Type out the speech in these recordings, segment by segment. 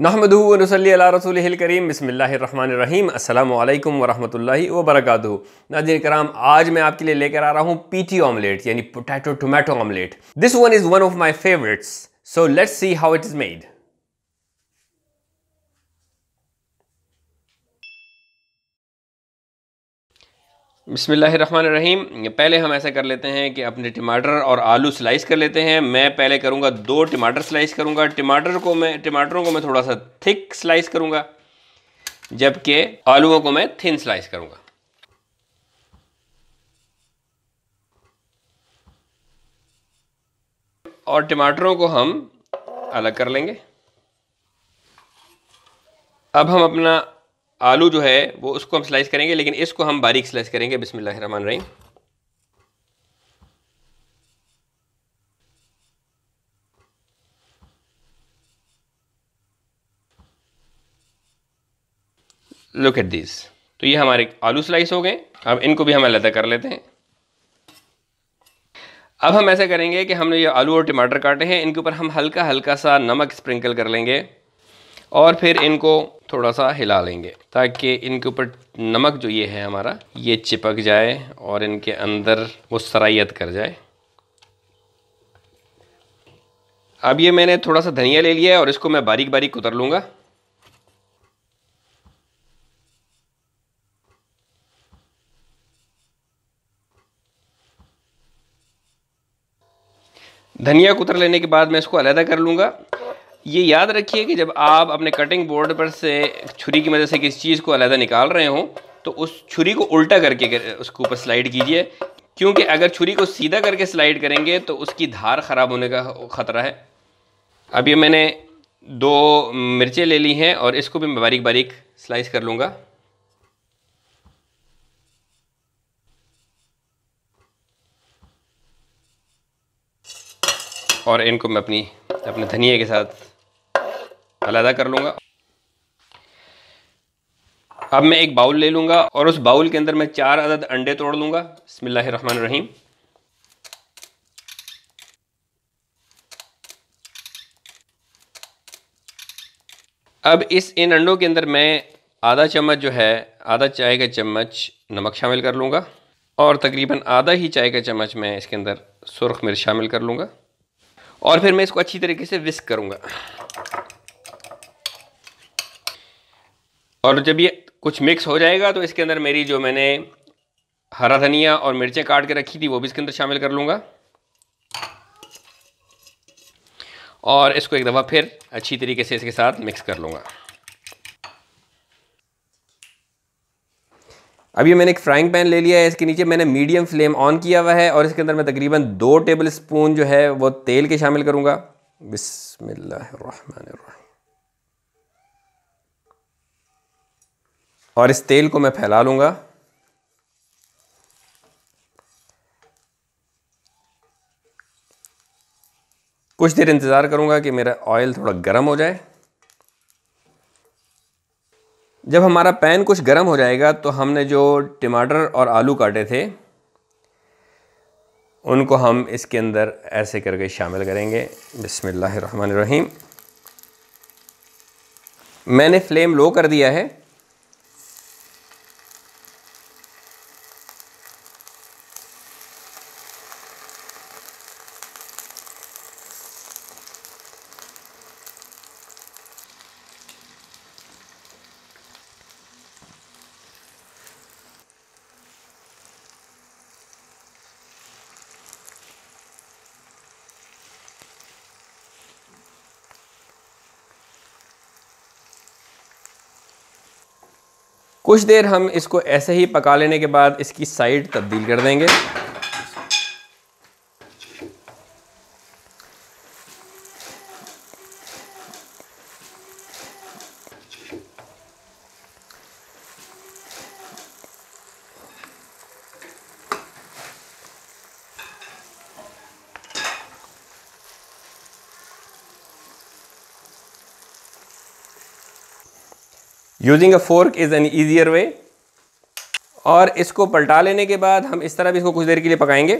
नहमदूनसली रसूल करीम बसमीम अल्लाम वरहमल वबरक नाजिन कराम आज मैं आपके लिए लेकर आ रहा हूँ पीटी ऑमलेट यानी potato tomato omelette this one is one of my favourites so let's see how it is made बसमीम पहले हम ऐसा कर लेते हैं कि अपने टमाटर और आलू स्लाइस कर लेते हैं मैं पहले करूँगा दो टमाटर स्लाइस करूँगा टमाटर को मैं टमाटरों को मैं थोड़ा सा थिक स्लाइस करूँगा जबकि आलूओं को मैं थिन स्लाइस करूँगा और टमाटरों को हम अलग कर लेंगे अब हम अपना आलू जो है वो उसको हम स्लाइस करेंगे लेकिन इसको हम बारीक स्लाइस करेंगे बिस्मिल्लाह रहमान रहीम लुक एट दिस तो ये हमारे आलू स्लाइस हो गए अब इनको भी हम अलहदा कर लेते हैं अब हम ऐसा करेंगे कि हमने ये आलू और टमाटर काटे हैं इनके ऊपर हम हल्का हल्का सा नमक स्प्रिंकल कर लेंगे और फिर इनको थोड़ा सा हिला लेंगे ताकि इनके ऊपर नमक जो ये है हमारा ये चिपक जाए और इनके अंदर वो सराइत कर जाए अब ये मैंने थोड़ा सा धनिया ले लिया है और इसको मैं बारीक बारीक उतर लूँगा धनिया को उतर लेने के बाद मैं इसको अलहदा कर लूँगा ये याद रखिए कि जब आप अपने कटिंग बोर्ड पर से छुरी की मदद से किसी चीज़ को अलहदा निकाल रहे हों तो उस छुरी को उल्टा करके उसके ऊपर स्लाइड कीजिए क्योंकि अगर छुरी को सीधा करके स्लाइड करेंगे तो उसकी धार ख़राब होने का ख़तरा है अब ये मैंने दो मिर्चें ले ली हैं और इसको भी मैं बारीक बारीक स्लाइस कर लूँगा और इनको मैं अपनी अपने धनिया के साथ अलहदा कर लूँगा अब मैं एक बाउल ले लूँगा और उस बाउल के अंदर मैं चार अदद अंडे तोड़ लूँगा बसमिल्लर रहीम अब इस इन अंडों के अंदर मैं आधा चम्मच जो है आधा चाय का चम्मच नमक शामिल कर लूँगा और तकरीबन आधा ही चाय का चम्मच मैं इसके अंदर सुरख मिर्च शामिल कर लूँगा और फिर मैं इसको अच्छी तरीके से विस्क करूँगा और जब ये कुछ मिक्स हो जाएगा तो इसके अंदर मेरी जो मैंने हरा धनिया और मिर्चें काट के रखी थी वो भी इसके अंदर शामिल कर लूँगा और इसको एक दफ़ा फिर अच्छी तरीके से इसके साथ मिक्स कर लूँगा अभी मैंने एक फ्राइंग पैन ले लिया है इसके नीचे मैंने मीडियम फ्लेम ऑन किया हुआ है और इसके अंदर मैं तकरीबन दो टेबल स्पून जो है वो तेल के शामिल करूँगा बिसमिल्लर और इस तेल को मैं फैला लूँगा कुछ देर इंतज़ार करूँगा कि मेरा ऑयल थोड़ा गर्म हो जाए जब हमारा पैन कुछ गर्म हो जाएगा तो हमने जो टमाटर और आलू काटे थे उनको हम इसके अंदर ऐसे करके शामिल करेंगे बिसमीम मैंने फ्लेम लो कर दिया है कुछ देर हम इसको ऐसे ही पका लेने के बाद इसकी साइड तब्दील कर देंगे using a fork is an easier way और इसको पलटा लेने के बाद हम इस तरह भी इसको कुछ देर के लिए पकाएंगे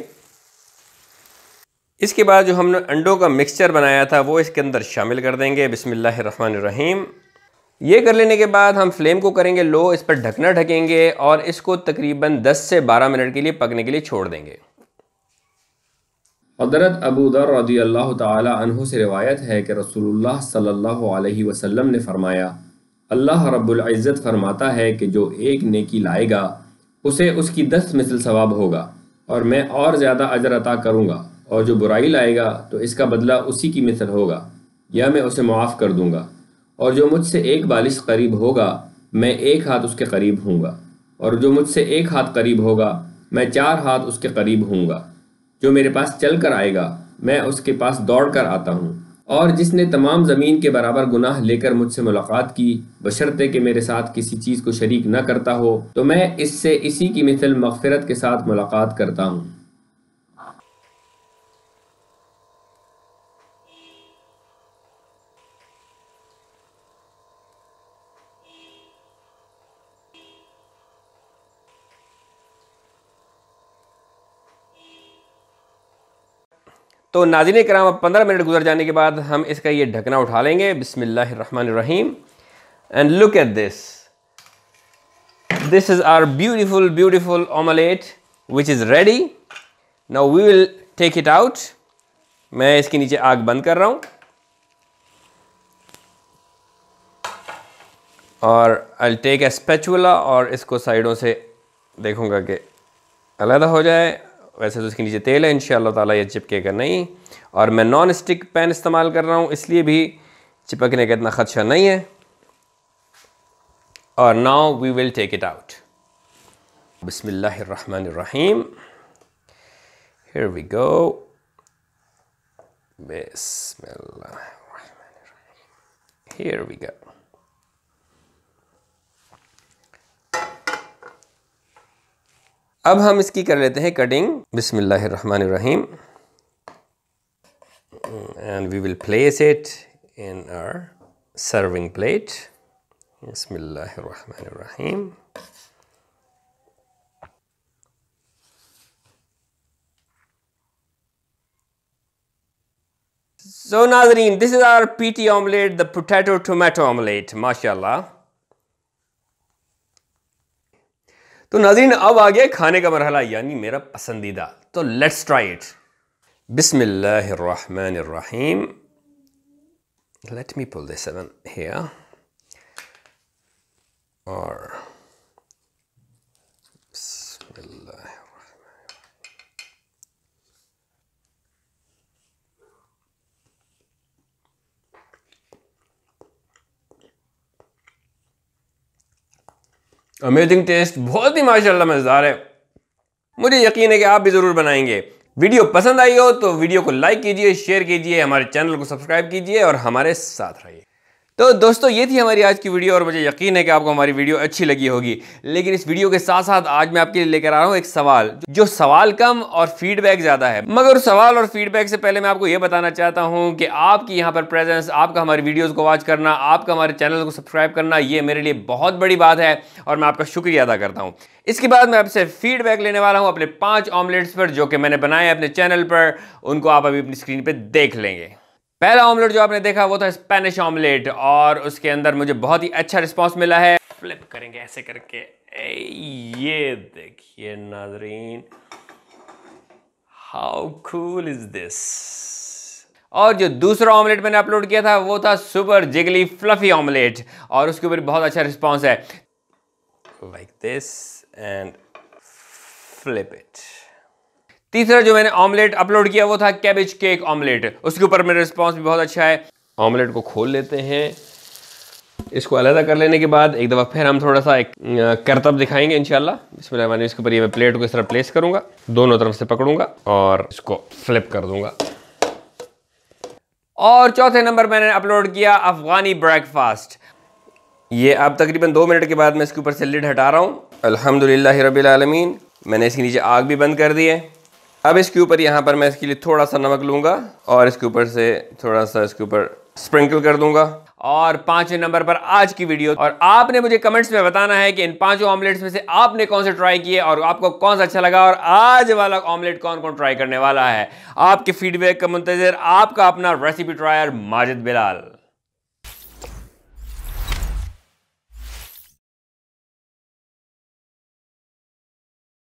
इसके बाद जो हमने अंडों का मिक्सचर बनाया था वो इसके अंदर शामिल कर देंगे बिसमीम ये कर लेने के बाद हम फ्लेम को करेंगे लो इस पर ढकना ढकेंगे और इसको तकरीबन 10 से 12 मिनट के लिए पकने के लिए छोड़ देंगे हजरत अबू दर अल्लाह से रिवायत है कि रसूलुल्लाह सल्लल्लाहु अलैहि वसल्लम ने फरमाया अल्लाह रब्बुल इज़्ज़त फरमाता है कि जो एक नेकी लाएगा उसे उसकी दस मिसल सवाब होगा और मैं और ज़्यादा अजर अता करूँगा और जो बुराई लाएगा तो इसका बदला उसी की मिसल होगा या मैं उसे मुआफ़ कर दूँगा और जो मुझसे एक बालिश करीब होगा मैं एक हाथ उसके करीब होऊंगा और जो मुझसे एक हाथ करीब होगा मैं चार हाथ उसके करीब होऊंगा जो मेरे पास चल कर आएगा मैं उसके पास दौड़ कर आता हूँ और जिसने तमाम ज़मीन के बराबर गुनाह लेकर मुझसे मुलाकात की बशर्ते कि मेरे साथ किसी चीज़ को शरीक न करता हो तो मैं इससे इसी की मिसल मगफरत के साथ मुलाकात करता हूँ तो नाजिन कराम अब पंद्रह मिनट गुजर जाने के बाद हम इसका ये ढकना उठा लेंगे बिसमीम and look at this this is our beautiful beautiful omelette which is ready now we will take it out मैं इसके नीचे आग बंद कर रहा हूँ और आई टेक ए स्पेचुला और इसको साइडों से देखूंगा कि अलहदा हो जाए वैसे तो इसके नीचे तेल है इन ताला ये चिपकेगा नहीं और मैं नॉन स्टिक पैन इस्तेमाल कर रहा हूँ इसलिए भी चिपकने का इतना ख़दशा नहीं है और now we will take it out बसमीम Here we go Bismillah. Here we अब हम इसकी कर लेते हैं कटिंग बिसमीम and we will place it in our serving plate So Nazreen, this is our PT omelette, the potato tomato omelette, mashallah. तो नाजीन अब आ गया खाने का मरहला यानी मेरा पसंदीदा तो लेट्स ट्राई इट बिसमीम let me pull this seven hair और अमेजिंग टेस्ट बहुत ही माशाल्लाह मज़ेदार है मुझे यकीन है कि आप भी ज़रूर बनाएंगे वीडियो पसंद आई हो तो वीडियो को लाइक कीजिए शेयर कीजिए हमारे चैनल को सब्सक्राइब कीजिए और हमारे साथ रहिए तो दोस्तों ये थी हमारी आज की वीडियो और मुझे यकीन है कि आपको हमारी वीडियो अच्छी लगी होगी लेकिन इस वीडियो के साथ साथ आज मैं आपके लिए लेकर आ रहा हूँ एक सवाल जो सवाल कम और फीडबैक ज़्यादा है मगर सवाल और फीडबैक से पहले मैं आपको ये बताना चाहता हूँ कि आपकी यहाँ पर प्रेजेंस आपका हमारी वीडियोज़ को वॉच करना आपका हमारे चैनल को सब्सक्राइब करना ये मेरे लिए बहुत बड़ी बात है और मैं आपका शुक्रिया अदा करता हूँ इसके बाद मैं आपसे फीडबैक लेने वाला हूँ अपने पाँच ऑमलेट्स पर जो कि मैंने बनाए अपने चैनल पर उनको आप अभी अपनी स्क्रीन पर देख लेंगे पहला ऑमलेट जो आपने देखा वो था स्पेनिश ऑमलेट और उसके अंदर मुझे बहुत ही अच्छा रिस्पॉन्स मिला है फ्लिप करेंगे ऐसे करके ये देखिए नाजरीन हाउ कूल इज दिस और जो दूसरा ऑमलेट मैंने अपलोड किया था वो था सुपर जिगली फ्लफी ऑमलेट और उसके ऊपर बहुत अच्छा रिस्पॉन्स है like this and flip it तीसरा जो मैंने ऑमलेट अपलोड किया वो था कैबेज केक ऑमलेट उसके ऊपर मेरा रिस्पॉन्स भी बहुत अच्छा है ऑमलेट को खोल लेते हैं इसको अलहदा कर लेने के बाद एक दफ़ा फिर हम थोड़ा सा एक करतब दिखाएंगे इनशाला इसमें मैंने इसके ऊपर ये मैं प्लेट को इस तरह प्लेस करूँगा दोनों तरफ से पकड़ूंगा और इसको फ्लिप कर दूंगा और चौथे नंबर मैंने अपलोड किया अफ़गानी ब्रेकफास्ट ये अब तकरीबन दो मिनट के बाद मैं इसके ऊपर से लिड हटा रहा हूँ अलहमदिल्ला रबीआलमीन मैंने इसके नीचे आग भी बंद कर दी है अब इसके ऊपर यहाँ पर मैं इसके लिए थोड़ा सा नमक लूंगा और इसके ऊपर से थोड़ा सा इसके ऊपर स्प्रिंकल कर दूंगा और पांचवें नंबर पर आज की वीडियो और आपने मुझे कमेंट्स में बताना है कि इन पांचों ऑमलेट्स में से आपने कौन से ट्राई किए और आपको कौन सा अच्छा लगा और आज वाला ऑमलेट कौन कौन ट्राई करने वाला है आपके फीडबैक का मुंतजर आपका अपना रेसिपी ट्रायर माजिद बिलाल